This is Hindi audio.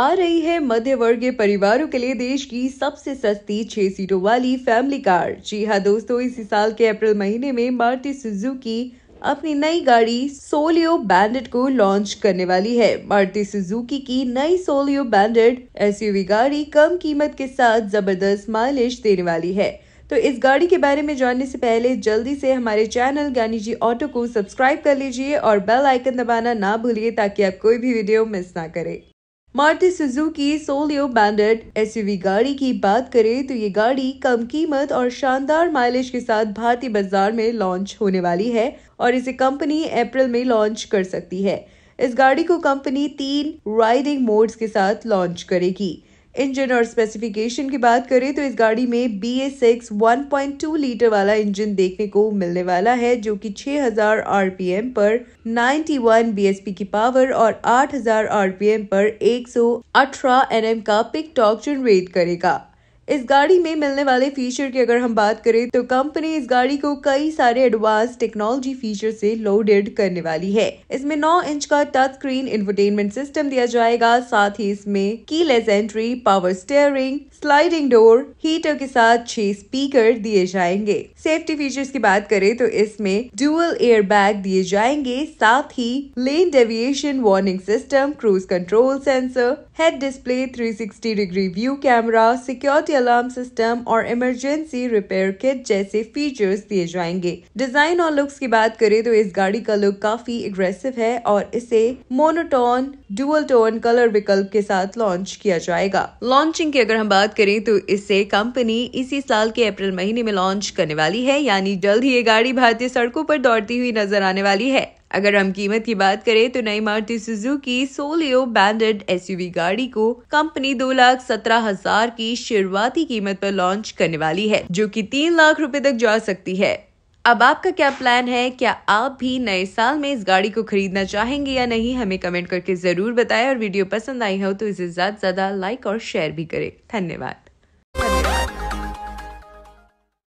आ रही है मध्य वर्गीय परिवारों के लिए देश की सबसे सस्ती छह सीटों वाली फैमिली कार जी हाँ दोस्तों इसी साल के अप्रैल महीने में मारुति सुजुकी अपनी नई गाड़ी सोलियो बैंडेड को लॉन्च करने वाली है मारुति सुजुकी की नई सोलियो बैंडेड एसयूवी गाड़ी कम कीमत के साथ जबरदस्त माइलेज देने वाली है तो इस गाड़ी के बारे में जानने से पहले जल्दी से हमारे चैनल ज्ञानी जी ऑटो को सब्सक्राइब कर लीजिए और बेल आइकन दबाना ना भूलिए ताकि आप कोई भी वीडियो मिस ना करें मार्टी सुजुकी सोलियो बैंडेड एसयूवी गाड़ी की बात करें तो ये गाड़ी कम कीमत और शानदार माइलेज के साथ भारतीय बाजार में लॉन्च होने वाली है और इसे कंपनी अप्रैल में लॉन्च कर सकती है इस गाड़ी को कंपनी तीन राइडिंग मोड्स के साथ लॉन्च करेगी इंजन और स्पेसिफिकेशन की बात करें तो इस गाड़ी में B A six one point two litre वाला इंजन देखने को मिलने वाला है जो कि 6000 एम पर ninety one B S P की पावर और 8000 एम पर एक सौ अठारह एन एम का पिक टॉक जनरेट करेगा इस गाड़ी में मिलने वाले फीचर की अगर हम बात करें तो कंपनी इस गाड़ी को कई सारे एडवांस टेक्नोलॉजी फीचर से लोडेड करने वाली है इसमें 9 इंच का टच स्क्रीन इंटरटेनमेंट सिस्टम दिया जाएगा साथ ही इसमें keyless entry power steering sliding door heater के साथ छह स्पीकर दिए जाएंगे सेफ्टी फीचर्स की बात करें तो इसमें ड्यूअल एयर बैग दिए जाएंगे साथ ही lane deviation warning system cruise control sensor head display 360 degree view camera security security alarm system और इमरजेंसी रिपेयर किट जैसे फीचर्स दिए जाएंगे डिजाइन और लुक्स की बात करें तो इस गाड़ी का लुक काफी एग्रेसिव है और इसे मोनोटोन डुअल टोन कलर विकल्प के साथ लॉन्च किया जाएगा लॉन्चिंग की अगर हम बात करें तो इसे कंपनी इसी साल के अप्रैल महीने में लॉन्च करने वाली है यानी जल्द ही ये गाड़ी भारतीय सड़कों पर दौड़ती हुई नजर आने वाली है अगर हम कीमत की बात करें तो नई मारुति सुजुकी सोलियो बैंडेड एसयूवी गाड़ी को कंपनी दो लाख सत्रह हजार की शुरुआती कीमत पर लॉन्च करने वाली है जो कि तीन लाख रुपए तक जा सकती है अब आपका क्या प्लान है क्या आप भी नए साल में इस गाड़ी को खरीदना चाहेंगे या नहीं हमें कमेंट करके जरूर बताएं और वीडियो पसंद आई हो तो इसे ज्यादा से ज्यादा लाइक और शेयर भी करें धन्यवाद